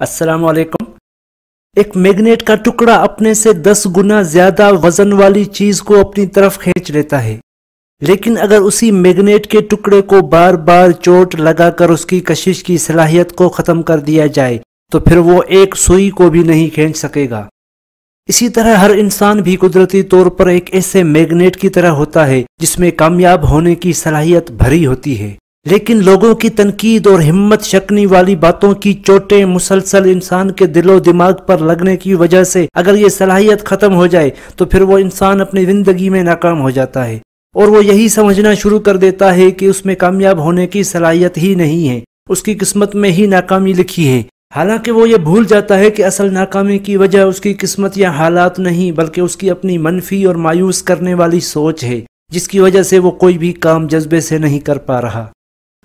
अस्सलाम वालेकुम एक मैग्नेट का टुकड़ा अपने से दस गुना ज्यादा वजन वाली चीज को अपनी तरफ खींच लेता है लेकिन अगर उसी मैग्नेट के टुकड़े को बार बार चोट लगाकर उसकी कशिश की सलाहियत को ख़त्म कर दिया जाए तो फिर वो एक सुई को भी नहीं खींच सकेगा इसी तरह हर इंसान भी कुदरती तौर पर एक ऐसे मैग्नेट की तरह होता है जिसमें कामयाब होने की सलाहियत भरी होती है लेकिन लोगों की तनकीद और हिम्मत शकनी वाली बातों की चोटें मुसलसल इंसान के दिलो दिमाग पर लगने की वजह से अगर ये सलाहियत ख़त्म हो जाए तो फिर वो इंसान अपनी ज़िंदगी में नाकाम हो जाता है और वो यही समझना शुरू कर देता है कि उसमें कामयाब होने की सलाहियत ही नहीं है उसकी किस्मत में ही नाकामी लिखी है हालांकि वो ये भूल जाता है कि असल नाकामी की वजह उसकी किस्मत या हालात नहीं बल्कि उसकी अपनी मनफी और मायूस करने वाली सोच है जिसकी वजह से वो कोई भी काम जज्बे से नहीं कर पा रहा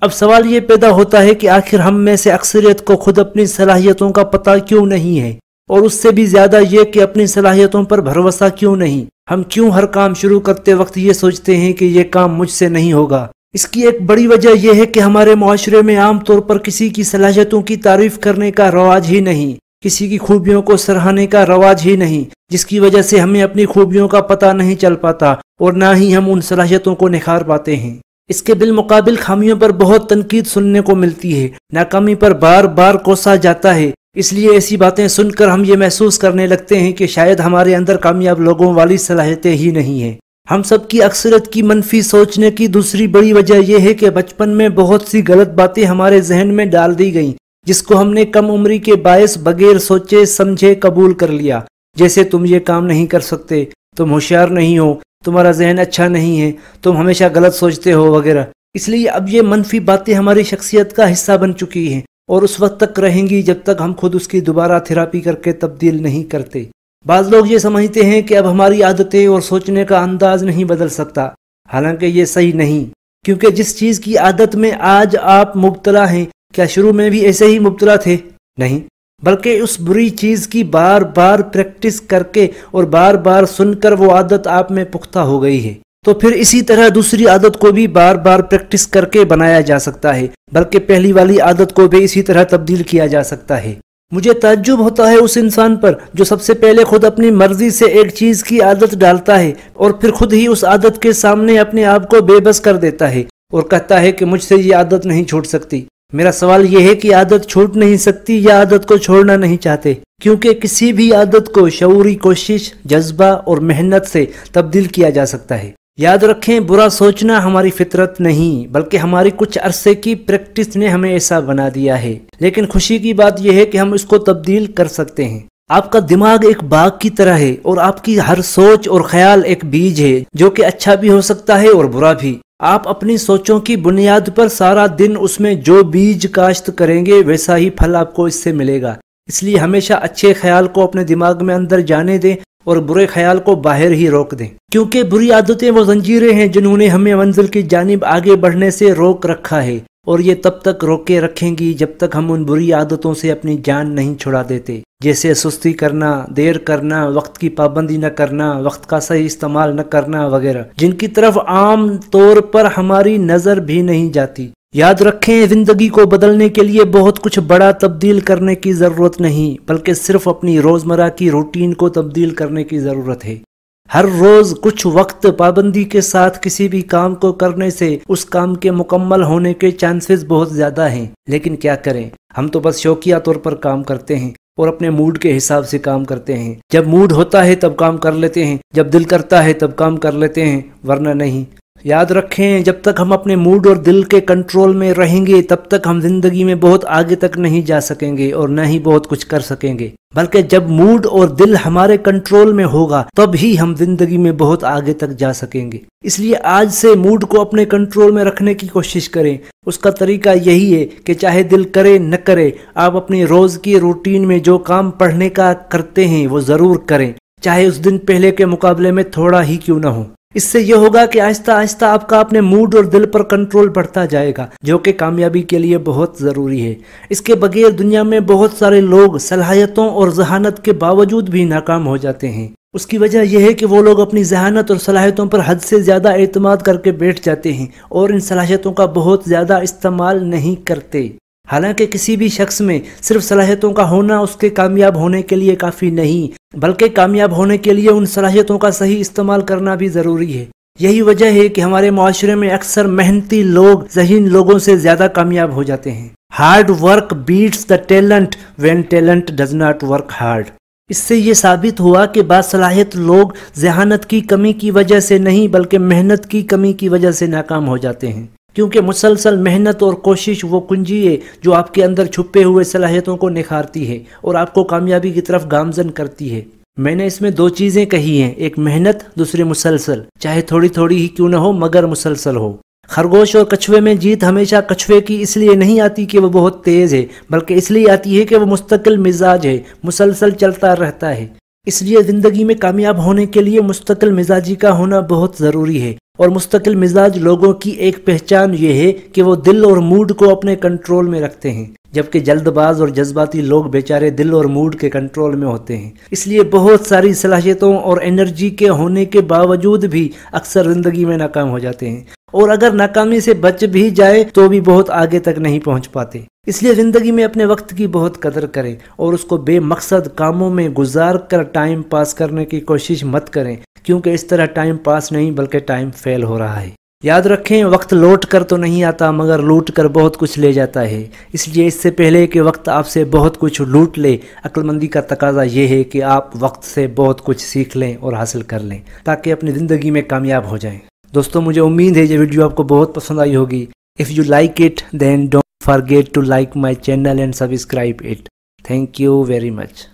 अब सवाल ये पैदा होता है कि आखिर हम में से अक्सरियत को खुद अपनी सलाहियतों का पता क्यों नहीं है और उससे भी ज्यादा ये कि अपनी सलाहियतों पर भरोसा क्यों नहीं हम क्यों हर काम शुरू करते वक्त ये सोचते हैं कि ये काम मुझसे नहीं होगा इसकी एक बड़ी वजह यह है कि हमारे माशरे में आमतौर पर किसी की सलाहियतों की तारीफ करने का रवाज ही नहीं किसी की खूबियों को सराहने का रवाज ही नहीं जिसकी वजह से हमें अपनी खूबियों का पता नहीं चल पाता और ना ही हम उन सलाहियतों को निखार पाते हैं इसके बिलमकाबिल खामियों पर बहुत तनकीद सुनने को मिलती है नाकामी पर बार बार कोसा जाता है इसलिए ऐसी बातें सुनकर हम ये महसूस करने लगते हैं कि शायद हमारे अंदर कामयाब लोगों वाली सलाहियतें ही नहीं है हम सब की अक्सरत की मनफी सोचने की दूसरी बड़ी वजह यह है कि बचपन में बहुत सी गलत बातें हमारे जहन में डाल दी गईं जिसको हमने कम उम्री के बायस बगैर सोचे समझे कबूल कर लिया जैसे तुम ये काम नहीं कर सकते तुम होशियार नहीं हो तुम्हारा जहन अच्छा नहीं है तुम हमेशा गलत सोचते हो वगैरह इसलिए अब ये मनफी बातें हमारी शख्सियत का हिस्सा बन चुकी हैं और उस वक्त तक रहेंगी जब तक हम खुद उसकी दोबारा थेरापी करके तब्दील नहीं करते बाद लोग ये समझते हैं कि अब हमारी आदतें और सोचने का अंदाज नहीं बदल सकता हालांकि ये सही नहीं क्योंकि जिस चीज़ की आदत में आज आप मुबतला हैं क्या शुरू में भी ऐसे ही मुबतला थे नहीं बल्कि उस बुरी चीज़ की बार बार प्रैक्टिस करके और बार बार सुनकर वो आदत आप में पुख्ता हो गई है तो फिर इसी तरह दूसरी आदत को भी बार बार प्रैक्टिस करके बनाया जा सकता है बल्कि पहली वाली आदत को भी इसी तरह तब्दील किया जा सकता है मुझे ताज्जुब होता है उस इंसान पर जो सबसे पहले खुद अपनी मर्जी से एक चीज़ की आदत डालता है और फिर खुद ही उस आदत के सामने अपने आप को बेबस कर देता है और कहता है कि मुझसे ये आदत नहीं छूट सकती मेरा सवाल यह है कि आदत छूट नहीं सकती या आदत को छोड़ना नहीं चाहते क्योंकि किसी भी आदत को शौरी कोशिश जज्बा और मेहनत से तब्दील किया जा सकता है याद रखें बुरा सोचना हमारी फितरत नहीं बल्कि हमारी कुछ अरसे की प्रैक्टिस ने हमें ऐसा बना दिया है लेकिन खुशी की बात यह है कि हम इसको तब्दील कर सकते हैं आपका दिमाग एक बाग की तरह है और आपकी हर सोच और ख्याल एक बीज है जो कि अच्छा भी हो सकता है और बुरा भी आप अपनी सोचों की बुनियाद पर सारा दिन उसमें जो बीज काश्त करेंगे वैसा ही फल आपको इससे मिलेगा इसलिए हमेशा अच्छे ख्याल को अपने दिमाग में अंदर जाने दें और बुरे ख्याल को बाहर ही रोक दें क्योंकि बुरी आदतें वो जंजीरें हैं जिन्होंने हमें मंजिल की जानब आगे बढ़ने से रोक रखा है और ये तब तक रोके रखेंगी जब तक हम उन बुरी आदतों से अपनी जान नहीं छुड़ा देते जैसे सुस्ती करना देर करना वक्त की पाबंदी न करना वक्त का सही इस्तेमाल न करना वगैरह जिनकी तरफ आम तौर पर हमारी नज़र भी नहीं जाती याद रखें ज़िंदगी को बदलने के लिए बहुत कुछ बड़ा तब्दील करने की ज़रूरत नहीं बल्कि सिर्फ अपनी रोज़मर्रा की रूटीन को तब्दील करने की ज़रूरत है हर रोज कुछ वक्त पाबंदी के साथ किसी भी काम को करने से उस काम के मुकम्मल होने के चांसेस बहुत ज़्यादा हैं लेकिन क्या करें हम तो बस शौकिया तौर पर काम करते हैं और अपने मूड के हिसाब से काम करते हैं जब मूड होता है तब काम कर लेते हैं जब दिल करता है तब काम कर लेते हैं वरना नहीं याद रखें जब तक हम अपने मूड और दिल के कंट्रोल में रहेंगे तब तक हम जिंदगी में बहुत आगे तक नहीं जा सकेंगे और न ही बहुत कुछ कर सकेंगे बल्कि जब मूड और दिल हमारे कंट्रोल में होगा तब ही हम जिंदगी में बहुत आगे तक जा सकेंगे इसलिए आज से मूड को अपने कंट्रोल में रखने की कोशिश करें उसका तरीका यही है कि चाहे दिल करे न करे आप अपनी रोज की रूटीन में जो काम पढ़ने का करते हैं वो जरूर करें चाहे उस दिन पहले के मुकाबले में थोड़ा ही क्यों ना हो इससे यह होगा कि आहिस्ता आहिस्ता आपका अपने मूड और दिल पर कंट्रोल बढ़ता जाएगा जो कि कामयाबी के लिए बहुत ज़रूरी है इसके बगैर दुनिया में बहुत सारे लोग सलाहियतों और जहानत के बावजूद भी नाकाम हो जाते हैं उसकी वजह यह है कि वो लोग अपनी जहानत और सलाहियतों पर हद से ज़्यादा अतमाद करके बैठ जाते हैं और इन सलाहियतों का बहुत ज़्यादा इस्तेमाल नहीं करते हालांकि किसी भी शख्स में सिर्फ सलाहियतों का होना उसके कामयाब होने के लिए काफ़ी नहीं बल्कि कामयाब होने के लिए उन सलाहियतों का सही इस्तेमाल करना भी ज़रूरी है यही वजह है कि हमारे माशरे में अक्सर मेहनती लोग जहीन लोगों से ज़्यादा कामयाब हो जाते हैं hard work beats the talent when talent does not work hard इससे ये साबित हुआ कि बासलाहियत लोग जहानत की कमी की वजह से नहीं बल्कि मेहनत की कमी की वजह से नाकाम हो जाते हैं क्योंकि मुसलसल मेहनत और कोशिश वो कुंजी है जो आपके अंदर छुपे हुए सलाहियतों को निखारती है और आपको कामयाबी की तरफ गामजन करती है मैंने इसमें दो चीज़ें कही हैं एक मेहनत दूसरी मुसलसल चाहे थोड़ी थोड़ी ही क्यों ना हो मगर मुसलसल हो खरगोश और कछुए में जीत हमेशा कछुए की इसलिए नहीं आती कि वह बहुत तेज़ है बल्कि इसलिए आती है कि वह मुस्तकिल मिजाज है मुसलसल चलता रहता है इसलिए ज़िंदगी में कामयाब होने के लिए मुस्तकिल मिजाजी का होना बहुत ज़रूरी है और मुस्तकिल मिजाज लोगों की एक पहचान ये है कि वो दिल और मूड को अपने कंट्रोल में रखते हैं जबकि जल्दबाज और जज्बाती लोग बेचारे दिल और मूड के कंट्रोल में होते हैं इसलिए बहुत सारी सलाहियतों और एनर्जी के होने के बावजूद भी अक्सर ज़िंदगी में नाकाम हो जाते हैं और अगर नाकामी से बच भी जाए तो भी बहुत आगे तक नहीं पहुंच पाते इसलिए ज़िंदगी में अपने वक्त की बहुत कदर करें और उसको बेमकसद कामों में गुजार कर टाइम पास करने की कोशिश मत करें क्योंकि इस तरह टाइम पास नहीं बल्कि टाइम फेल हो रहा है याद रखें वक्त लौट कर तो नहीं आता मगर लूट कर बहुत कुछ ले जाता है इसलिए इससे पहले कि वक्त आपसे बहुत कुछ लूट ले अक्लमंदी का तकाजा ये है कि आप वक्त से बहुत कुछ सीख लें और हासिल कर लें ताकि अपनी ज़िंदगी में कामयाब हो जाएं दोस्तों मुझे उम्मीद है ये वीडियो आपको बहुत पसंद आई होगी if you like it then don't forget to like my channel and subscribe it thank you very much